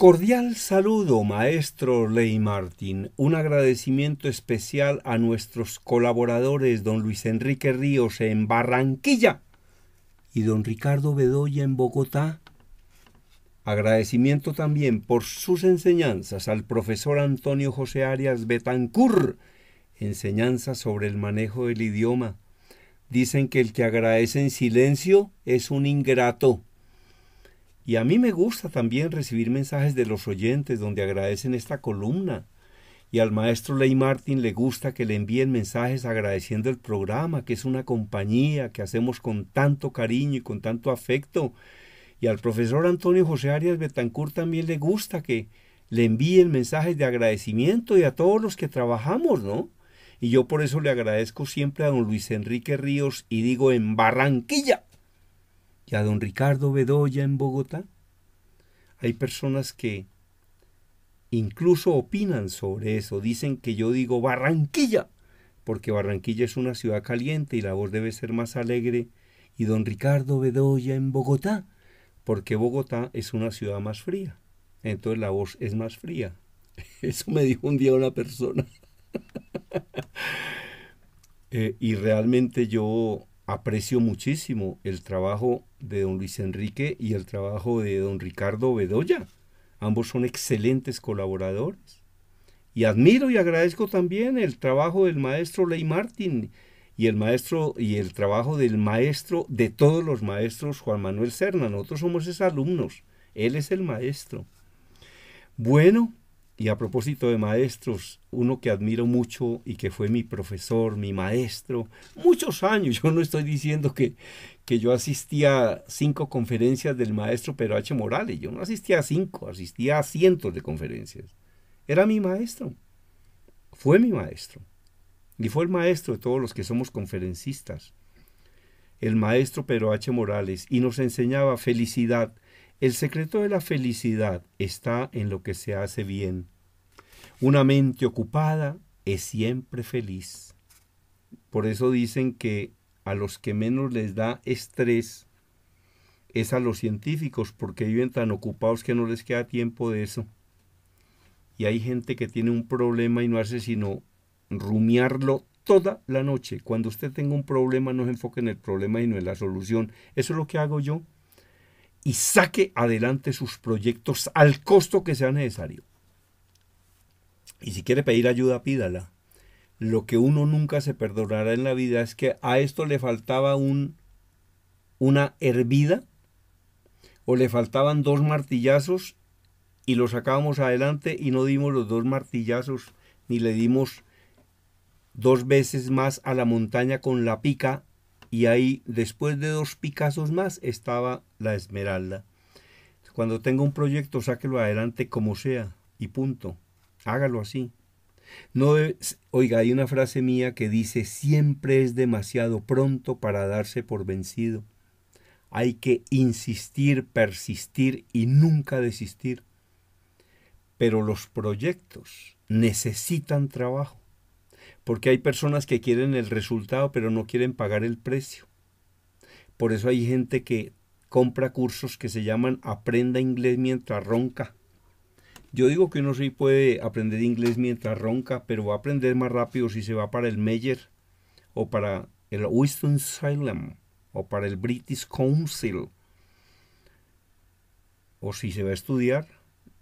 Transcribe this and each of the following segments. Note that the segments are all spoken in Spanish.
Cordial saludo, maestro Ley Martín. Un agradecimiento especial a nuestros colaboradores, don Luis Enrique Ríos en Barranquilla y don Ricardo Bedoya en Bogotá. Agradecimiento también por sus enseñanzas al profesor Antonio José Arias Betancur, enseñanzas sobre el manejo del idioma. Dicen que el que agradece en silencio es un ingrato. Y a mí me gusta también recibir mensajes de los oyentes donde agradecen esta columna. Y al maestro Ley Martín le gusta que le envíen mensajes agradeciendo el programa, que es una compañía que hacemos con tanto cariño y con tanto afecto. Y al profesor Antonio José Arias Betancourt también le gusta que le envíen mensajes de agradecimiento y a todos los que trabajamos, ¿no? Y yo por eso le agradezco siempre a don Luis Enrique Ríos y digo en Barranquilla y a don Ricardo Bedoya en Bogotá. Hay personas que incluso opinan sobre eso, dicen que yo digo Barranquilla, porque Barranquilla es una ciudad caliente y la voz debe ser más alegre, y don Ricardo Bedoya en Bogotá, porque Bogotá es una ciudad más fría, entonces la voz es más fría. Eso me dijo un día una persona. Eh, y realmente yo aprecio muchísimo el trabajo de don Luis Enrique y el trabajo de don Ricardo Bedoya. Ambos son excelentes colaboradores. Y admiro y agradezco también el trabajo del maestro Ley Martín y el maestro y el trabajo del maestro de todos los maestros Juan Manuel Serna. Nosotros somos esos alumnos. Él es el maestro. Bueno, y a propósito de maestros, uno que admiro mucho y que fue mi profesor, mi maestro, muchos años, yo no estoy diciendo que, que yo asistía a cinco conferencias del maestro Pero H. Morales, yo no asistía a cinco, asistía a cientos de conferencias. Era mi maestro, fue mi maestro, y fue el maestro de todos los que somos conferencistas. El maestro Pero H. Morales, y nos enseñaba felicidad, el secreto de la felicidad está en lo que se hace bien. Una mente ocupada es siempre feliz. Por eso dicen que a los que menos les da estrés es a los científicos, porque viven tan ocupados que no les queda tiempo de eso. Y hay gente que tiene un problema y no hace sino rumiarlo toda la noche. Cuando usted tenga un problema, no se enfoque en el problema y no en la solución. Eso es lo que hago yo y saque adelante sus proyectos al costo que sea necesario. Y si quiere pedir ayuda, pídala. Lo que uno nunca se perdonará en la vida es que a esto le faltaba un, una hervida o le faltaban dos martillazos y lo sacábamos adelante y no dimos los dos martillazos ni le dimos dos veces más a la montaña con la pica y ahí después de dos picazos más estaba la Esmeralda. Cuando tenga un proyecto, sáquelo adelante como sea y punto. Hágalo así. No oiga, hay una frase mía que dice, siempre es demasiado pronto para darse por vencido. Hay que insistir, persistir y nunca desistir. Pero los proyectos necesitan trabajo porque hay personas que quieren el resultado pero no quieren pagar el precio. Por eso hay gente que compra cursos que se llaman Aprenda inglés mientras ronca. Yo digo que uno sí puede aprender inglés mientras ronca, pero va a aprender más rápido si se va para el Meyer o para el Winston Salem o para el British Council o si se va a estudiar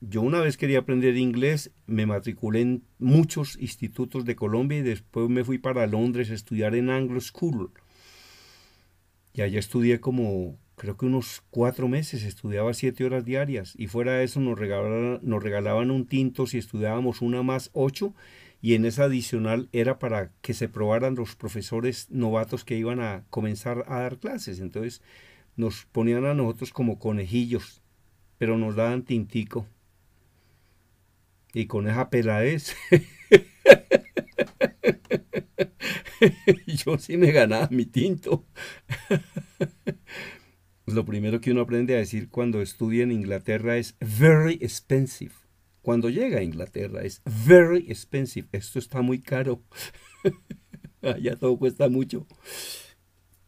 yo una vez quería aprender inglés, me matriculé en muchos institutos de Colombia y después me fui para Londres a estudiar en Anglo School. Y allá estudié como, creo que unos cuatro meses, estudiaba siete horas diarias. Y fuera de eso nos regalaban, nos regalaban un tinto si estudiábamos una más ocho. Y en esa adicional era para que se probaran los profesores novatos que iban a comenzar a dar clases. Entonces nos ponían a nosotros como conejillos, pero nos daban tintico y con esa peladez. yo sí me ganaba mi tinto. Lo primero que uno aprende a decir cuando estudia en Inglaterra es very expensive. Cuando llega a Inglaterra es very expensive. Esto está muy caro. Allá todo cuesta mucho.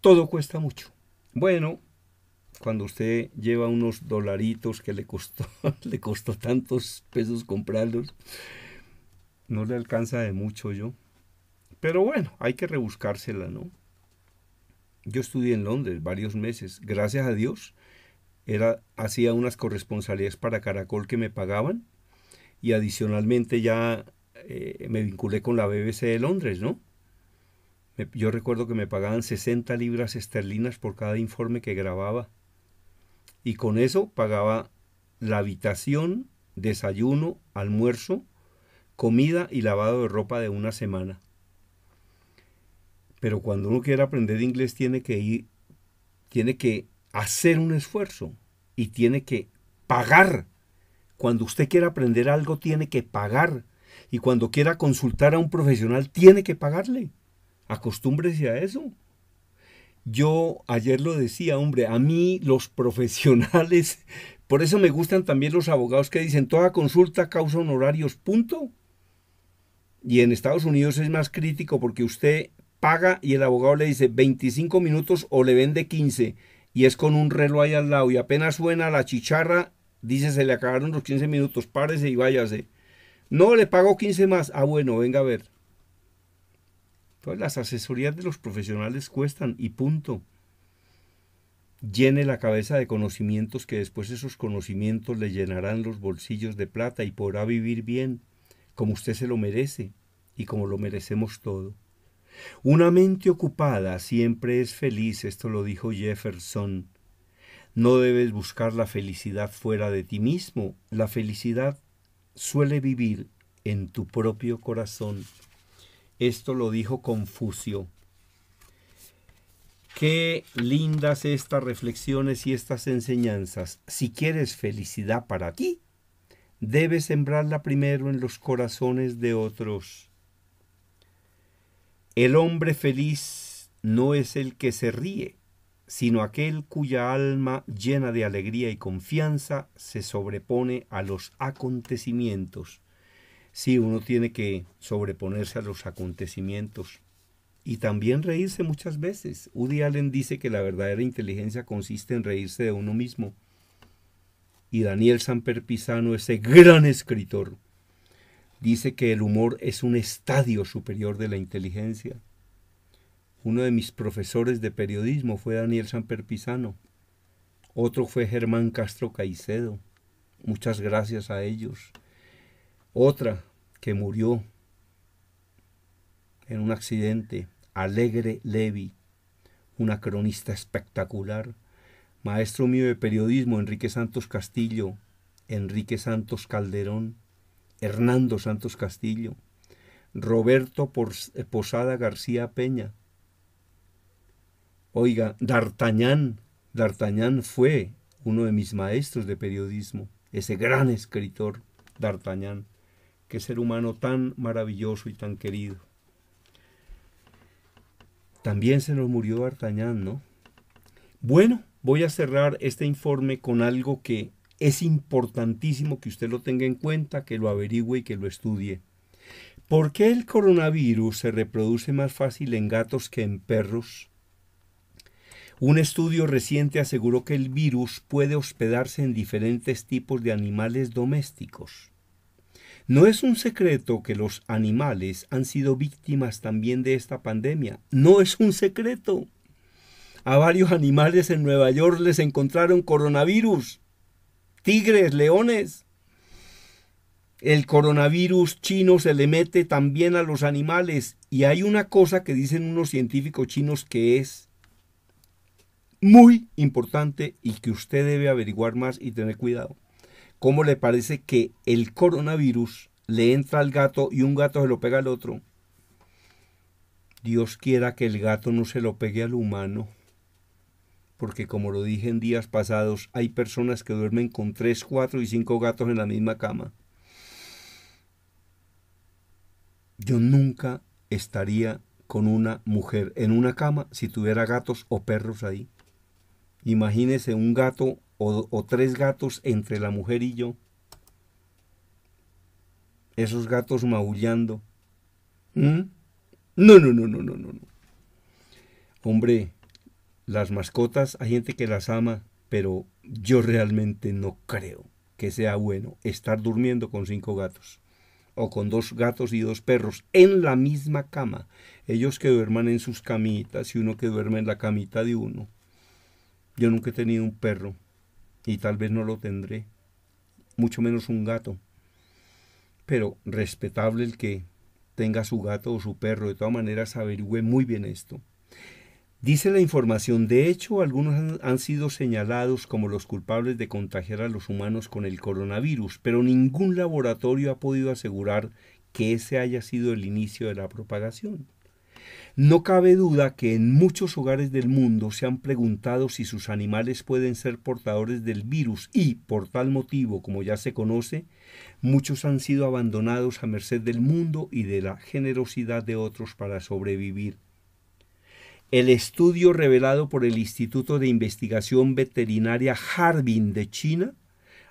Todo cuesta mucho. Bueno, cuando usted lleva unos dolaritos que le costó, le costó tantos pesos comprarlos, no le alcanza de mucho yo. Pero bueno, hay que rebuscársela, ¿no? Yo estudié en Londres varios meses, gracias a Dios, era, hacía unas corresponsalías para Caracol que me pagaban y adicionalmente ya eh, me vinculé con la BBC de Londres, ¿no? yo recuerdo que me pagaban 60 libras esterlinas por cada informe que grababa y con eso pagaba la habitación, desayuno, almuerzo, comida y lavado de ropa de una semana. Pero cuando uno quiere aprender inglés tiene que ir, tiene que hacer un esfuerzo y tiene que pagar. Cuando usted quiere aprender algo tiene que pagar. Y cuando quiera consultar a un profesional tiene que pagarle. Acostúmbrese a eso. Yo ayer lo decía, hombre, a mí los profesionales, por eso me gustan también los abogados que dicen, toda consulta causa honorarios, punto. Y en Estados Unidos es más crítico porque usted paga y el abogado le dice 25 minutos o le vende 15 y es con un reloj ahí al lado y apenas suena la chicharra, dice se le acabaron los 15 minutos, párese y váyase. No, le pago 15 más. Ah, bueno, venga a ver las asesorías de los profesionales cuestan y punto. Llene la cabeza de conocimientos que después esos conocimientos le llenarán los bolsillos de plata y podrá vivir bien, como usted se lo merece y como lo merecemos todo. Una mente ocupada siempre es feliz, esto lo dijo Jefferson. No debes buscar la felicidad fuera de ti mismo, la felicidad suele vivir en tu propio corazón. Esto lo dijo Confucio. Qué lindas estas reflexiones y estas enseñanzas. Si quieres felicidad para ti, debes sembrarla primero en los corazones de otros. El hombre feliz no es el que se ríe, sino aquel cuya alma llena de alegría y confianza se sobrepone a los acontecimientos Sí, uno tiene que sobreponerse a los acontecimientos y también reírse muchas veces. Udi Allen dice que la verdadera inteligencia consiste en reírse de uno mismo. Y Daniel Samper Pisano, ese gran escritor, dice que el humor es un estadio superior de la inteligencia. Uno de mis profesores de periodismo fue Daniel Samper Pisano. Otro fue Germán Castro Caicedo. Muchas gracias a ellos. Otra, que murió en un accidente, Alegre Levi, una cronista espectacular, maestro mío de periodismo, Enrique Santos Castillo, Enrique Santos Calderón, Hernando Santos Castillo, Roberto eh, Posada García Peña. Oiga, D'Artagnan, D'Artagnan fue uno de mis maestros de periodismo, ese gran escritor, D'Artagnan qué ser humano tan maravilloso y tan querido. También se nos murió D'Artagnan, ¿no? Bueno, voy a cerrar este informe con algo que es importantísimo que usted lo tenga en cuenta, que lo averigüe y que lo estudie. ¿Por qué el coronavirus se reproduce más fácil en gatos que en perros? Un estudio reciente aseguró que el virus puede hospedarse en diferentes tipos de animales domésticos. No es un secreto que los animales han sido víctimas también de esta pandemia. No es un secreto. A varios animales en Nueva York les encontraron coronavirus. Tigres, leones. El coronavirus chino se le mete también a los animales. Y hay una cosa que dicen unos científicos chinos que es muy importante y que usted debe averiguar más y tener cuidado. ¿Cómo le parece que el coronavirus le entra al gato y un gato se lo pega al otro? Dios quiera que el gato no se lo pegue al humano, porque como lo dije en días pasados, hay personas que duermen con tres, cuatro y cinco gatos en la misma cama. Yo nunca estaría con una mujer en una cama si tuviera gatos o perros ahí. Imagínese un gato o, tres gatos entre la mujer y yo. Esos gatos maullando. ¿Mm? No, no, no, no, no, no. Hombre, las mascotas, hay gente que las ama, pero yo realmente no creo que sea bueno estar durmiendo con cinco gatos o con dos gatos y dos perros en la misma cama. Ellos que duerman en sus camitas y uno que duerme en la camita de uno. Yo nunca he tenido un perro, y tal vez no lo tendré, mucho menos un gato. Pero respetable el que tenga su gato o su perro, de todas maneras averigüe muy bien esto. Dice la información, de hecho, algunos han, sido señalados como los culpables de contagiar a los humanos con el coronavirus, pero ningún laboratorio ha podido asegurar que ese haya sido el inicio de la propagación. No cabe duda que en muchos hogares del mundo se han preguntado si sus animales pueden ser portadores del virus y, por tal motivo, como ya se conoce, muchos han sido abandonados a merced del mundo y de la generosidad de otros para sobrevivir. El estudio revelado por el Instituto de Investigación Veterinaria Harbin de China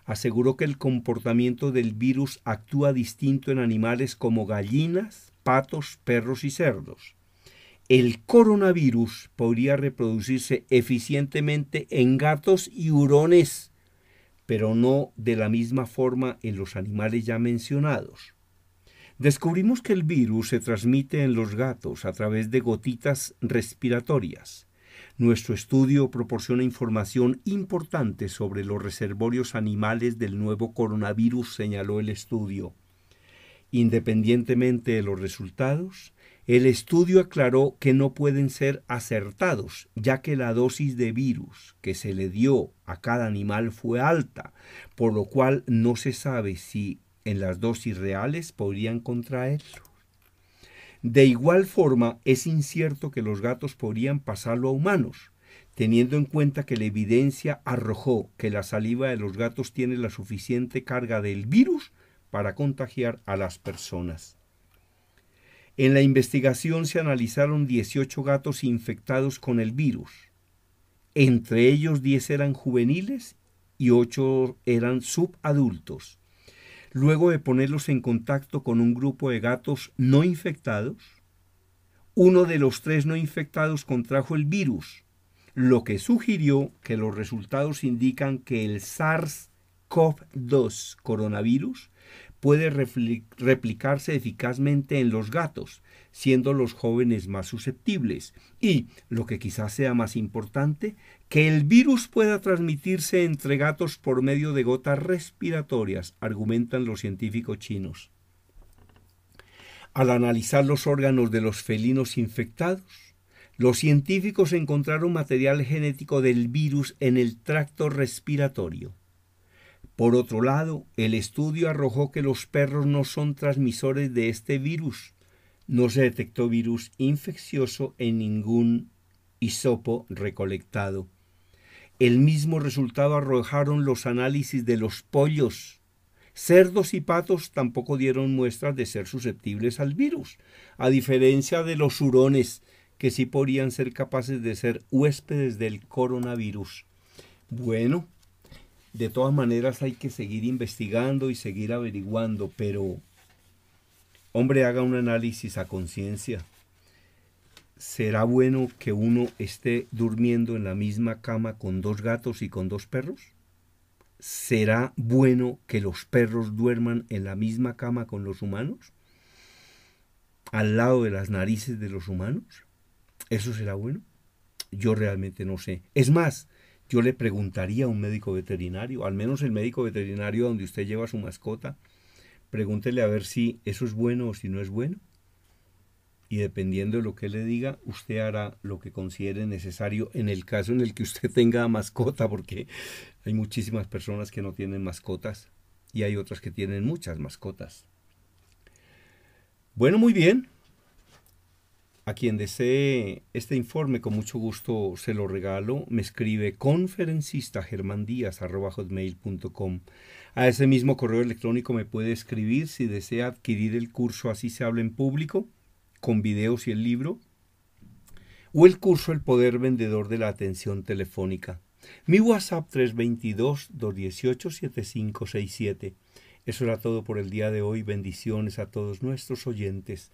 aseguró que el comportamiento del virus actúa distinto en animales como gallinas, patos, perros y cerdos el coronavirus podría reproducirse eficientemente en gatos y hurones, pero no de la misma forma en los animales ya mencionados. Descubrimos que el virus se transmite en los gatos a través de gotitas respiratorias. Nuestro estudio proporciona información importante sobre los reservorios animales del nuevo coronavirus, señaló el estudio. Independientemente de los resultados, el estudio aclaró que no pueden ser acertados, ya que la dosis de virus que se le dio a cada animal fue alta, por lo cual no se sabe si en las dosis reales podrían contraerlo. De igual forma, es incierto que los gatos podrían pasarlo a humanos, teniendo en cuenta que la evidencia arrojó que la saliva de los gatos tiene la suficiente carga del virus para contagiar a las personas. En la investigación se analizaron 18 gatos infectados con el virus. Entre ellos 10 eran juveniles y 8 eran subadultos. Luego de ponerlos en contacto con un grupo de gatos no infectados, uno de los tres no infectados contrajo el virus, lo que sugirió que los resultados indican que el SARS-CoV-2 coronavirus puede replicarse eficazmente en los gatos, siendo los jóvenes más susceptibles. Y, lo que quizás sea más importante, que el virus pueda transmitirse entre gatos por medio de gotas respiratorias, argumentan los científicos chinos. Al analizar los órganos de los felinos infectados, los científicos encontraron material genético del virus en el tracto respiratorio. Por otro lado, el estudio arrojó que los perros no son transmisores de este virus. No se detectó virus infeccioso en ningún hisopo recolectado. El mismo resultado arrojaron los análisis de los pollos. Cerdos y patos tampoco dieron muestras de ser susceptibles al virus, a diferencia de los hurones, que sí podrían ser capaces de ser huéspedes del coronavirus. Bueno, de todas maneras hay que seguir investigando y seguir averiguando, pero hombre haga un análisis a conciencia. ¿Será bueno que uno esté durmiendo en la misma cama con dos gatos y con dos perros? ¿Será bueno que los perros duerman en la misma cama con los humanos? ¿Al lado de las narices de los humanos? ¿Eso será bueno? Yo realmente no sé. Es más, yo le preguntaría a un médico veterinario, al menos el médico veterinario donde usted lleva su mascota, pregúntele a ver si eso es bueno o si no es bueno. Y dependiendo de lo que le diga, usted hará lo que considere necesario en el caso en el que usted tenga mascota, porque hay muchísimas personas que no tienen mascotas y hay otras que tienen muchas mascotas. Bueno, muy bien. A quien desee este informe, con mucho gusto se lo regalo. Me escribe conferencista A ese mismo correo electrónico me puede escribir si desea adquirir el curso Así se habla en público, con videos y el libro, o el curso El Poder Vendedor de la Atención Telefónica. Mi WhatsApp 322-218-7567. Eso era todo por el día de hoy. Bendiciones a todos nuestros oyentes.